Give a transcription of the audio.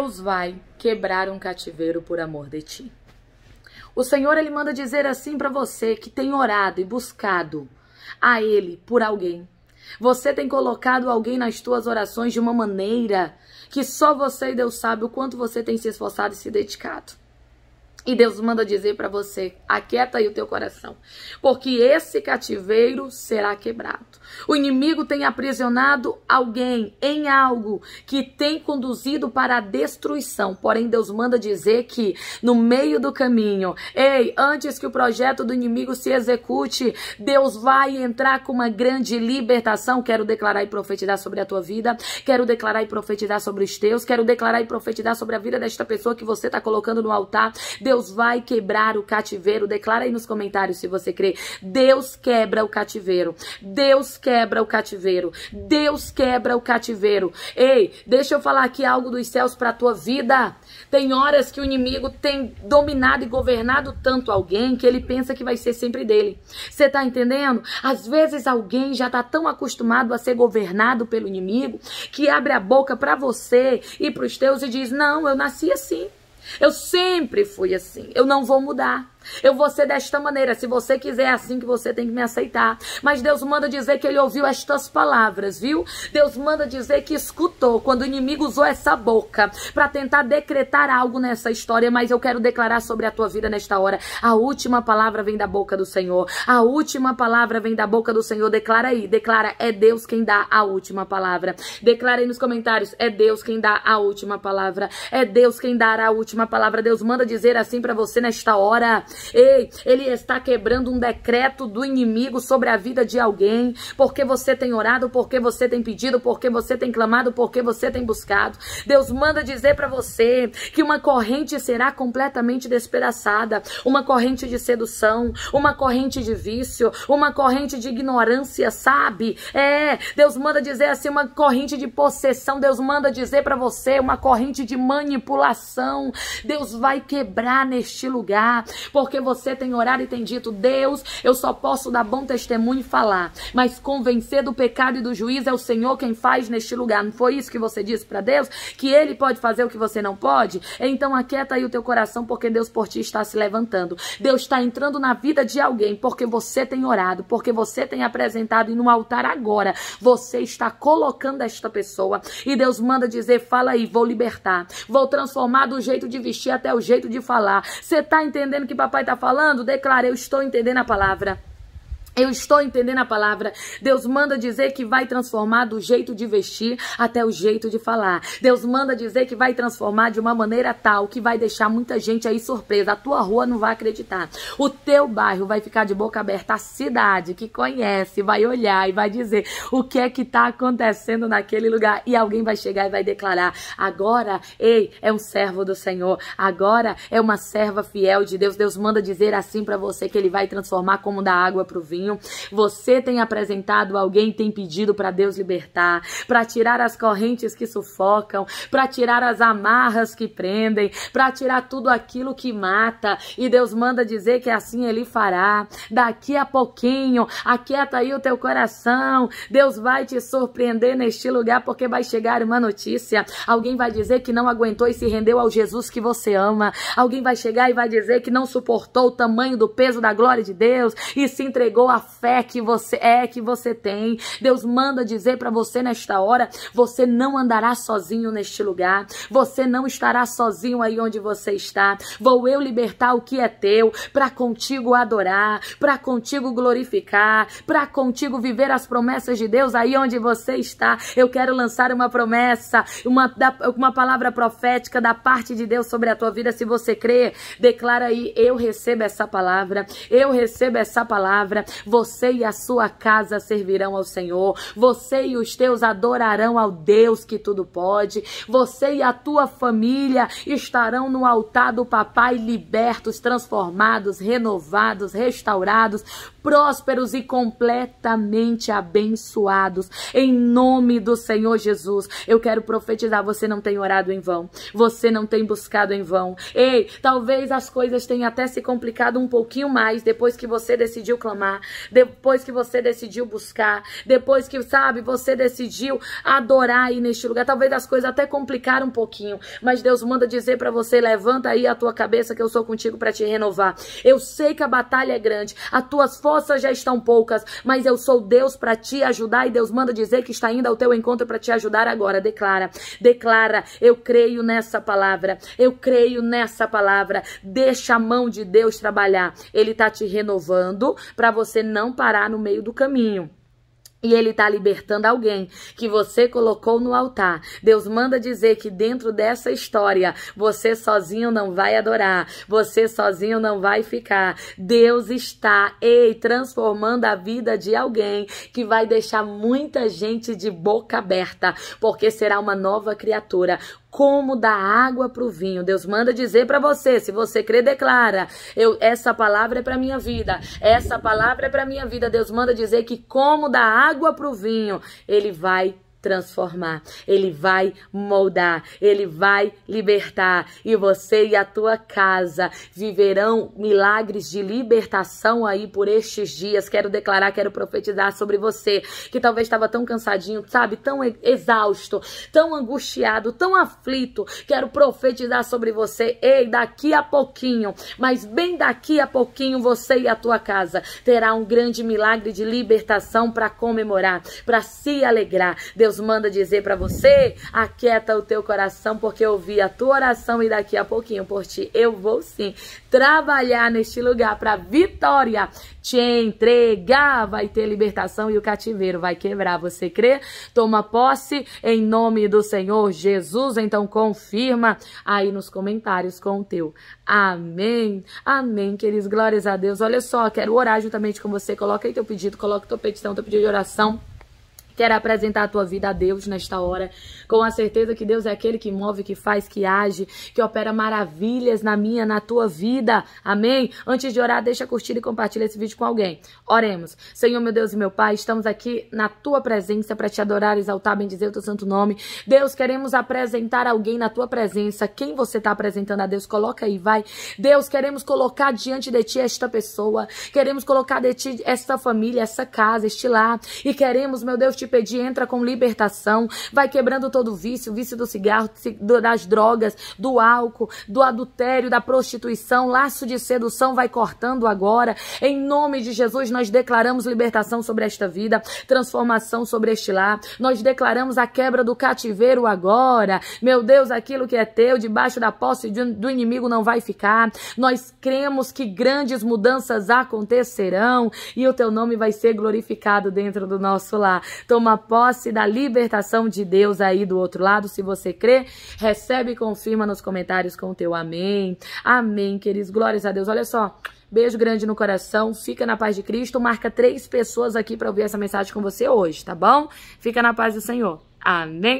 Deus vai quebrar um cativeiro por amor de ti. O Senhor ele manda dizer assim para você que tem orado e buscado a ele por alguém. Você tem colocado alguém nas tuas orações de uma maneira que só você e Deus sabe o quanto você tem se esforçado e se dedicado. E Deus manda dizer para você: aquieta aí o teu coração, porque esse cativeiro será quebrado. O inimigo tem aprisionado alguém em algo que tem conduzido para a destruição. Porém, Deus manda dizer que no meio do caminho, ei, antes que o projeto do inimigo se execute, Deus vai entrar com uma grande libertação. Quero declarar e profetizar sobre a tua vida, quero declarar e profetizar sobre os teus, quero declarar e profetizar sobre a vida desta pessoa que você está colocando no altar. Deus Deus vai quebrar o cativeiro. Declara aí nos comentários se você crê. Deus quebra o cativeiro. Deus quebra o cativeiro. Deus quebra o cativeiro. Ei, deixa eu falar aqui algo dos céus para a tua vida. Tem horas que o inimigo tem dominado e governado tanto alguém que ele pensa que vai ser sempre dele. Você tá entendendo? Às vezes alguém já tá tão acostumado a ser governado pelo inimigo que abre a boca para você e para os teus e diz: "Não, eu nasci assim". Eu sempre fui assim. Eu não vou mudar. Eu vou ser desta maneira. Se você quiser é assim que você tem que me aceitar. Mas Deus manda dizer que ele ouviu estas palavras, viu? Deus manda dizer que escutou quando o inimigo usou essa boca para tentar decretar algo nessa história, mas eu quero declarar sobre a tua vida nesta hora. A última palavra vem da boca do Senhor. A última palavra vem da boca do Senhor. Declara aí, declara é Deus quem dá a última palavra. Declara aí nos comentários, é Deus quem dá a última palavra. É Deus quem dará a última palavra. Deus manda dizer assim para você nesta hora. Ei, ele está quebrando um decreto do inimigo sobre a vida de alguém, porque você tem orado, porque você tem pedido, porque você tem clamado, porque você tem buscado. Deus manda dizer para você que uma corrente será completamente despedaçada, uma corrente de sedução, uma corrente de vício, uma corrente de ignorância, sabe? É, Deus manda dizer assim, uma corrente de possessão, Deus manda dizer para você uma corrente de manipulação. Deus vai quebrar neste lugar, porque porque você tem orado e tem dito: Deus, eu só posso dar bom testemunho e falar. Mas convencer do pecado e do juízo é o Senhor quem faz neste lugar. Não foi isso que você disse para Deus? Que Ele pode fazer o que você não pode? Então aquieta aí o teu coração, porque Deus por ti está se levantando. Deus está entrando na vida de alguém, porque você tem orado, porque você tem apresentado e no altar agora você está colocando esta pessoa. E Deus manda dizer: fala aí, vou libertar, vou transformar do jeito de vestir até o jeito de falar. Você está entendendo que para papai está falando? Declara, eu estou entendendo a palavra. Eu estou entendendo a palavra. Deus manda dizer que vai transformar do jeito de vestir até o jeito de falar. Deus manda dizer que vai transformar de uma maneira tal que vai deixar muita gente aí surpresa. A tua rua não vai acreditar. O teu bairro vai ficar de boca aberta. A cidade que conhece vai olhar e vai dizer o que é que está acontecendo naquele lugar. E alguém vai chegar e vai declarar: agora, ei, é um servo do Senhor. Agora é uma serva fiel de Deus. Deus manda dizer assim para você que ele vai transformar como da água para o vinho caminho. Você tem apresentado alguém, tem pedido para Deus libertar, para tirar as correntes que sufocam, para tirar as amarras que prendem, para tirar tudo aquilo que mata. E Deus manda dizer que assim ele fará. Daqui a pouquinho, aquieta aí o teu coração. Deus vai te surpreender neste lugar porque vai chegar uma notícia. Alguém vai dizer que não aguentou e se rendeu ao Jesus que você ama. Alguém vai chegar e vai dizer que não suportou o tamanho do peso da glória de Deus e se entregou pela fé que você é, que você tem. Deus manda dizer para você nesta hora: você não andará sozinho neste lugar, você não estará sozinho aí onde você está. Vou eu libertar o que é teu para contigo adorar, para contigo glorificar, para contigo viver as promessas de Deus aí onde você está. Eu quero lançar uma promessa, uma, uma palavra profética da parte de Deus sobre a tua vida. Se você crê, declara aí: eu recebo essa palavra, eu recebo essa palavra. Você e a sua casa servirão ao Senhor. Você e os teus adorarão ao Deus que tudo pode. Você e a tua família estarão no altar do Papai libertos, transformados, renovados, restaurados, prósperos e completamente abençoados. Em nome do Senhor Jesus, eu quero profetizar: você não tem orado em vão, você não tem buscado em vão. Ei, talvez as coisas tenham até se complicado um pouquinho mais depois que você decidiu clamar, depois que você decidiu buscar, depois que, sabe, você decidiu adorar aí neste lugar. Talvez as coisas até complicaram um pouquinho, mas Deus manda dizer para você: levanta aí a tua cabeça que eu sou contigo para te renovar. Eu sei que a batalha é grande, as tuas forças já estão poucas, mas eu sou Deus para te ajudar e Deus manda dizer que está indo ao teu encontro para te ajudar agora. Declara, declara, eu creio nessa palavra, eu creio nessa palavra. Deixa a mão de Deus trabalhar. Ele tá te renovando para você você não parar no meio do caminho. E ele está libertando alguém que você colocou no altar. Deus manda dizer que dentro dessa história, você sozinho não vai adorar, você sozinho não vai ficar. Deus está, ei, transformando a vida de alguém que vai deixar muita gente de boca aberta, porque será uma nova criatura, como da água para o vinho. Deus manda dizer para você, se você crê, declara, eu, essa palavra é para minha vida, essa palavra é para minha vida. Deus manda dizer que como da água para o vinho, ele vai transformar, ele vai moldar, ele vai libertar e você e a tua casa viverão milagres de libertação aí por estes dias. Quero declarar, quero profetizar sobre você que talvez estava tão cansadinho, sabe, tão exausto, tão angustiado, tão aflito. Quero profetizar sobre você, ei, daqui a pouquinho, mas bem daqui a pouquinho você e a tua casa terá um grande milagre de libertação para comemorar, para se alegrar. Deus Deus manda dizer para você: aquieta o teu coração, porque eu ouvi a tua oração e daqui a pouquinho por ti eu vou sim trabalhar neste lugar para vitória te entregar. Vai ter libertação e o cativeiro vai quebrar. Você crê? Toma posse em nome do Senhor Jesus. Então confirma aí nos comentários com o teu. Amém. Amém, queridos. Glórias a Deus. Olha só, quero orar juntamente com você. Coloca aí teu pedido, coloca tua petição, teu pedido de oração. Quero apresentar a tua vida a Deus nesta hora, com a certeza que Deus é aquele que move, que faz, que age, que opera maravilhas na minha, na tua vida. Amém? Antes de orar, deixa curtir e compartilha esse vídeo com alguém. Oremos. Senhor, meu Deus e meu Pai, estamos aqui na tua presença para te adorar, exaltar, bendizer o teu santo nome. Deus, queremos apresentar alguém na tua presença. Quem você está apresentando a Deus, coloca aí, vai. Deus, queremos colocar diante de ti esta pessoa. Queremos colocar de ti esta família, essa casa, este lar. E queremos, meu Deus, te pedir, entra com libertação, vai quebrando todo o vício, o vício do cigarro, das drogas, do álcool, do adultério, da prostituição, laço de sedução vai cortando agora. Em nome de Jesus, nós declaramos libertação sobre esta vida, transformação sobre este lar. Nós declaramos a quebra do cativeiro agora. Meu Deus, aquilo que é teu, debaixo da posse do inimigo não vai ficar. Nós cremos que grandes mudanças acontecerão e o teu nome vai ser glorificado dentro do nosso lar. Toma posse da libertação de Deus aí do outro lado. Se você crê, recebe e confirma nos comentários com o teu amém. Amém, queridos. Glórias a Deus. Olha só. Beijo grande no coração, fica na paz de Cristo. Marca três pessoas aqui para ouvir essa mensagem com você hoje, tá bom? Fica na paz do Senhor. Amém.